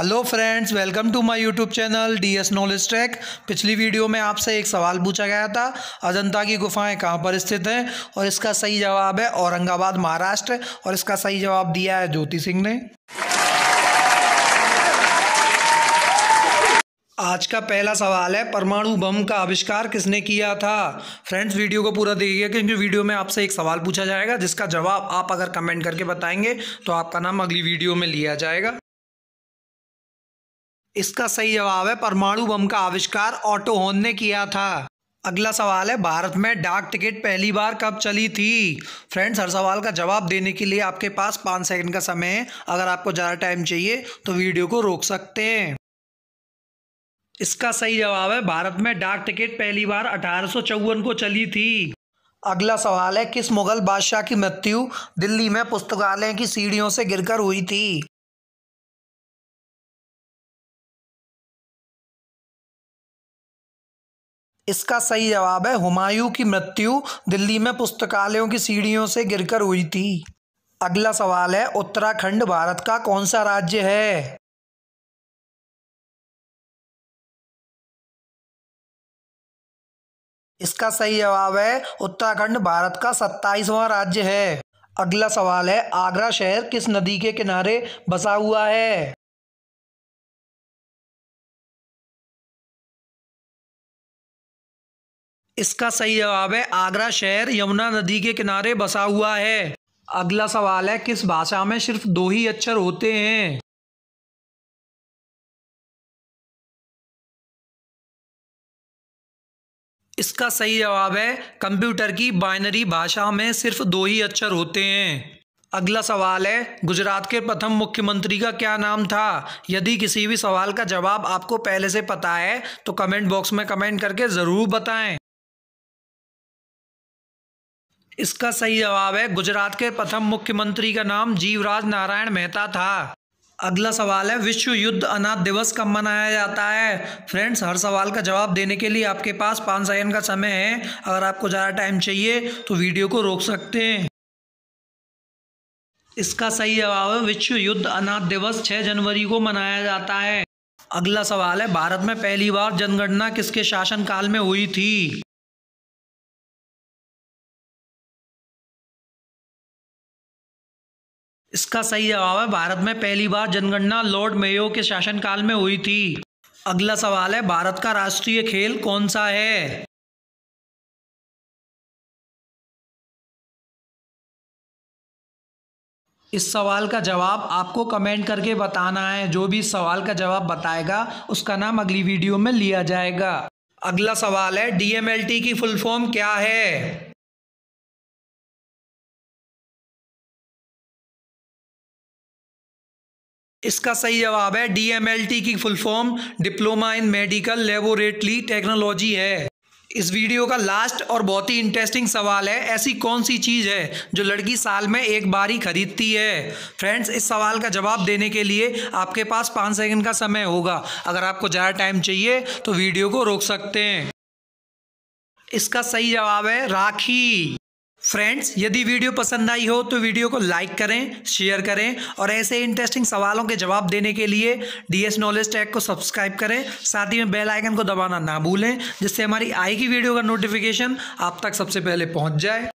hello friends welcome to my YouTube channel DS knowledge track पिछली video में आपसे एक सवाल पूछा गया था अजंता की गुफाएं कहाँ पर स्थित हैं और इसका सही जवाब है औरंगाबाद महाराष्ट्र और इसका सही जवाब दिया है ज्योति सिंह ने आज का पहला सवाल है परमाणु बम का आविष्कार किसने किया था फ्रेंड्स वीडियो को पूरा देखिएगा क्योंकि वीडियो में आपसे एक सवाल पूछा जाएगा जिसका जवाब आप अगर कमेंट करके बताएंगे तो आपका नाम अगली वीडियो में लिया जाएगा इसका सही जवाब है परमाणु बम का आविष्कार ऑटो होन ने किया था अगला सवाल है भारत में डाक टिकट पहली बार कब चली थी फ्रेंड्स हर सवाल का जवाब देने के लिए आपके पास पाँच सेकंड का समय है अगर आपको ज़्यादा टाइम चाहिए तो वीडियो को रोक सकते हैं इसका सही जवाब है भारत में डाक टिकट पहली बार अठारह को चली थी अगला सवाल है किस मुगल बादशाह की मृत्यु दिल्ली में पुस्तकालय की सीढ़ियों से गिरकर हुई थी इसका सही जवाब है हुमायूं की मृत्यु दिल्ली में पुस्तकालयों की सीढ़ियों से गिरकर हुई थी अगला सवाल है उत्तराखंड भारत का कौन सा राज्य है इसका सही जवाब है उत्तराखंड भारत का सत्ताईसवां राज्य है अगला सवाल है आगरा शहर किस नदी के किनारे बसा हुआ है इसका सही जवाब है आगरा शहर यमुना नदी के किनारे बसा हुआ है अगला सवाल है किस भाषा में सिर्फ दो ही अक्षर होते हैं इसका सही जवाब है कंप्यूटर की बाइनरी भाषा में सिर्फ दो ही अक्षर होते हैं अगला सवाल है गुजरात के प्रथम मुख्यमंत्री का क्या नाम था यदि किसी भी सवाल का जवाब आपको पहले से पता है तो कमेंट बॉक्स में कमेंट करके ज़रूर बताएं इसका सही जवाब है गुजरात के प्रथम मुख्यमंत्री का नाम जीवराज नारायण मेहता था अगला सवाल है विश्व युद्ध अनाथ दिवस कब मनाया जाता है फ्रेंड्स हर सवाल का जवाब देने के लिए आपके पास पाँच सेकेंड का समय है अगर आपको ज़्यादा टाइम चाहिए तो वीडियो को रोक सकते हैं इसका सही जवाब है विश्व युद्ध अनाथ दिवस 6 जनवरी को मनाया जाता है अगला सवाल है भारत में पहली बार जनगणना किसके शासनकाल में हुई थी इसका सही जवाब है भारत में पहली बार जनगणना लॉर्ड मेयो के शासनकाल में हुई थी अगला सवाल है भारत का राष्ट्रीय खेल कौन सा है इस सवाल का जवाब आपको कमेंट करके बताना है जो भी सवाल का जवाब बताएगा उसका नाम अगली वीडियो में लिया जाएगा अगला सवाल है डीएमएलटी की फुल फॉर्म क्या है इसका सही जवाब है डीएमएलटी की full form diploma in medical laboratory technology है इस वीडियो का लास्ट और बहुत ही इंटरेस्टिंग सवाल है ऐसी कौन सी चीज़ है जो लड़की साल में एक बार ही खरीदती है फ्रेंड्स इस सवाल का जवाब देने के लिए आपके पास पाँच सेकंड का समय होगा अगर आपको ज़्यादा टाइम चाहिए तो वीडियो को रोक सकते हैं इसका सही जवाब है राखी फ्रेंड्स यदि वीडियो पसंद आई हो तो वीडियो को लाइक करें शेयर करें और ऐसे इंटरेस्टिंग सवालों के जवाब देने के लिए डीएस नॉलेज टैग को सब्सक्राइब करें साथ ही में बेल आइकन को दबाना ना भूलें जिससे हमारी आई की वीडियो का नोटिफिकेशन आप तक सबसे पहले पहुंच जाए